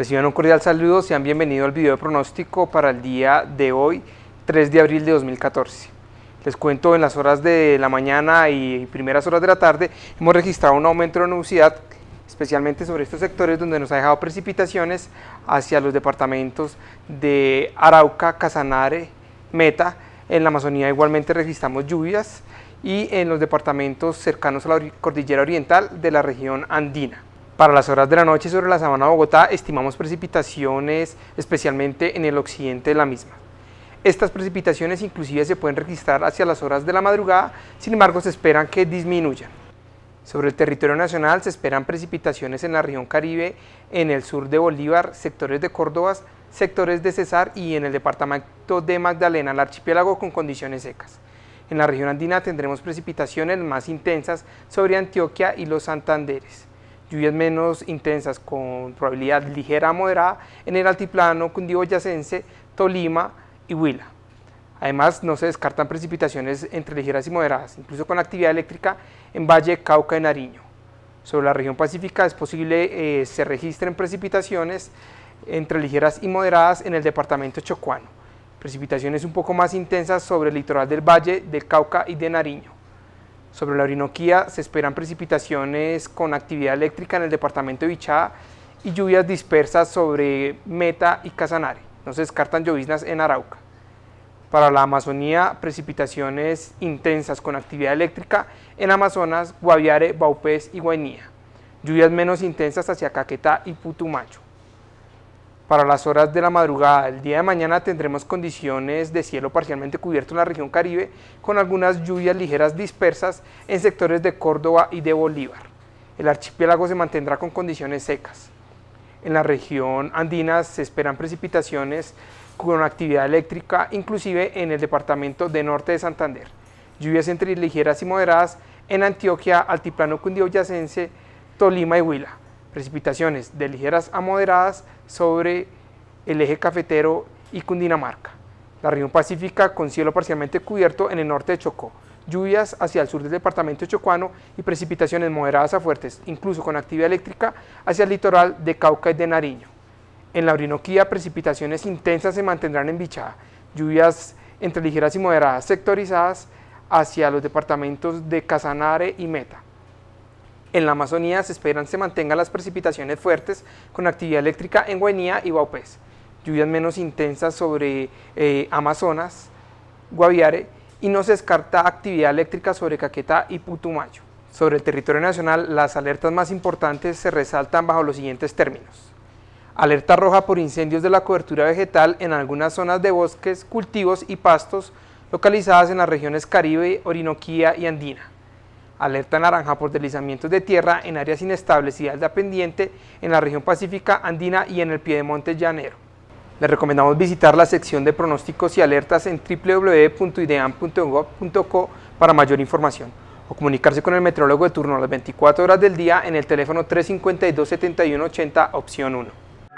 Reciban un cordial saludo, sean bienvenidos al video de pronóstico para el día de hoy, 3 de abril de 2014. Les cuento, en las horas de la mañana y primeras horas de la tarde hemos registrado un aumento de la nubosidad, especialmente sobre estos sectores donde nos ha dejado precipitaciones hacia los departamentos de Arauca, Casanare, Meta. En la Amazonía igualmente registramos lluvias y en los departamentos cercanos a la cordillera oriental de la región andina. Para las horas de la noche sobre la sabana Bogotá estimamos precipitaciones especialmente en el occidente de la misma. Estas precipitaciones inclusive se pueden registrar hacia las horas de la madrugada, sin embargo se esperan que disminuyan. Sobre el territorio nacional se esperan precipitaciones en la región Caribe, en el sur de Bolívar, sectores de Córdoba, sectores de Cesar y en el departamento de Magdalena, el archipiélago con condiciones secas. En la región andina tendremos precipitaciones más intensas sobre Antioquia y los Santanderes lluvias menos intensas con probabilidad ligera a moderada en el altiplano cundiboyacense, Tolima y Huila. Además, no se descartan precipitaciones entre ligeras y moderadas, incluso con actividad eléctrica en Valle Cauca y Nariño. Sobre la región pacífica es posible que eh, se registren precipitaciones entre ligeras y moderadas en el departamento chocuano. Precipitaciones un poco más intensas sobre el litoral del Valle, del Cauca y de Nariño. Sobre la Orinoquía se esperan precipitaciones con actividad eléctrica en el departamento de Vichada y lluvias dispersas sobre Meta y Casanare. No se descartan lloviznas en Arauca. Para la Amazonía, precipitaciones intensas con actividad eléctrica en Amazonas, Guaviare, Baupés y Guainía. Lluvias menos intensas hacia Caquetá y Putumayo. Para las horas de la madrugada, el día de mañana tendremos condiciones de cielo parcialmente cubierto en la región Caribe, con algunas lluvias ligeras dispersas en sectores de Córdoba y de Bolívar. El archipiélago se mantendrá con condiciones secas. En la región andina se esperan precipitaciones con actividad eléctrica, inclusive en el departamento de Norte de Santander. Lluvias entre ligeras y moderadas en Antioquia, Altiplano Cundiboyacense, Tolima y Huila precipitaciones de ligeras a moderadas sobre el eje cafetero y Cundinamarca. La región pacífica con cielo parcialmente cubierto en el norte de Chocó, lluvias hacia el sur del departamento de chocuano y precipitaciones moderadas a fuertes, incluso con actividad eléctrica, hacia el litoral de Cauca y de Nariño. En la Orinoquía, precipitaciones intensas se mantendrán en Bichada, lluvias entre ligeras y moderadas sectorizadas hacia los departamentos de Casanare y Meta. En la Amazonía se esperan se mantengan las precipitaciones fuertes con actividad eléctrica en Guainía y Guaupés, lluvias menos intensas sobre eh, Amazonas, Guaviare y no se descarta actividad eléctrica sobre Caquetá y Putumayo. Sobre el territorio nacional, las alertas más importantes se resaltan bajo los siguientes términos. Alerta roja por incendios de la cobertura vegetal en algunas zonas de bosques, cultivos y pastos localizadas en las regiones Caribe, Orinoquía y Andina alerta naranja por deslizamientos de tierra en áreas inestables y de alta pendiente en la región pacífica andina y en el pie piedemonte llanero. Les recomendamos visitar la sección de pronósticos y alertas en www.ideam.gov.co para mayor información o comunicarse con el meteorólogo de turno a las 24 horas del día en el teléfono 352-7180 opción 1.